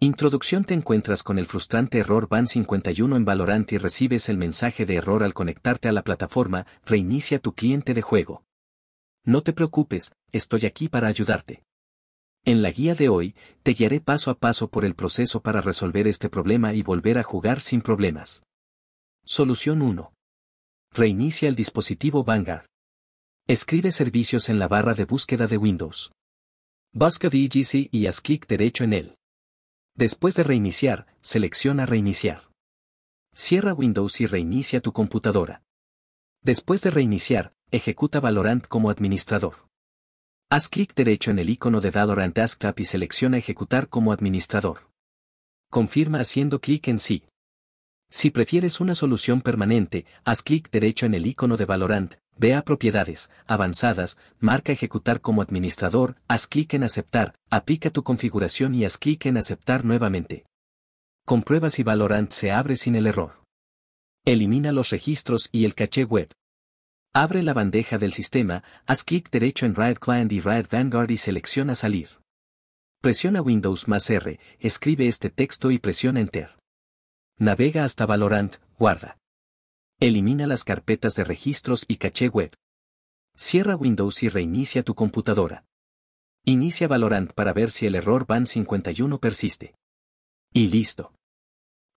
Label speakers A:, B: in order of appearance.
A: Introducción Te encuentras con el frustrante error BAN 51 en Valorant y recibes el mensaje de error al conectarte a la plataforma, reinicia tu cliente de juego. No te preocupes, estoy aquí para ayudarte. En la guía de hoy, te guiaré paso a paso por el proceso para resolver este problema y volver a jugar sin problemas. Solución 1. Reinicia el dispositivo Vanguard. Escribe servicios en la barra de búsqueda de Windows. Busca DGC y haz clic derecho en él. Después de reiniciar, selecciona Reiniciar. Cierra Windows y reinicia tu computadora. Después de reiniciar, ejecuta Valorant como administrador. Haz clic derecho en el icono de Valorant Desktop y selecciona Ejecutar como administrador. Confirma haciendo clic en Sí. Si prefieres una solución permanente, haz clic derecho en el icono de Valorant, Vea propiedades, avanzadas, marca ejecutar como administrador, haz clic en aceptar, aplica tu configuración y haz clic en aceptar nuevamente. Comprueba si Valorant se abre sin el error. Elimina los registros y el caché web. Abre la bandeja del sistema, haz clic derecho en Riot Client y Riot Vanguard y selecciona salir. Presiona Windows más R, escribe este texto y presiona Enter. Navega hasta Valorant, guarda. Elimina las carpetas de registros y caché web. Cierra Windows y reinicia tu computadora. Inicia Valorant para ver si el error BAN51 persiste. Y listo.